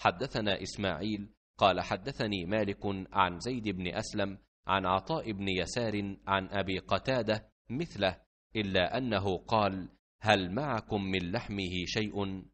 حدثنا إسماعيل قال حدثني مالك عن زيد بن أسلم عن عطاء بن يسار عن أبي قتادة مثله إلا أنه قال هل معكم من لحمه شيء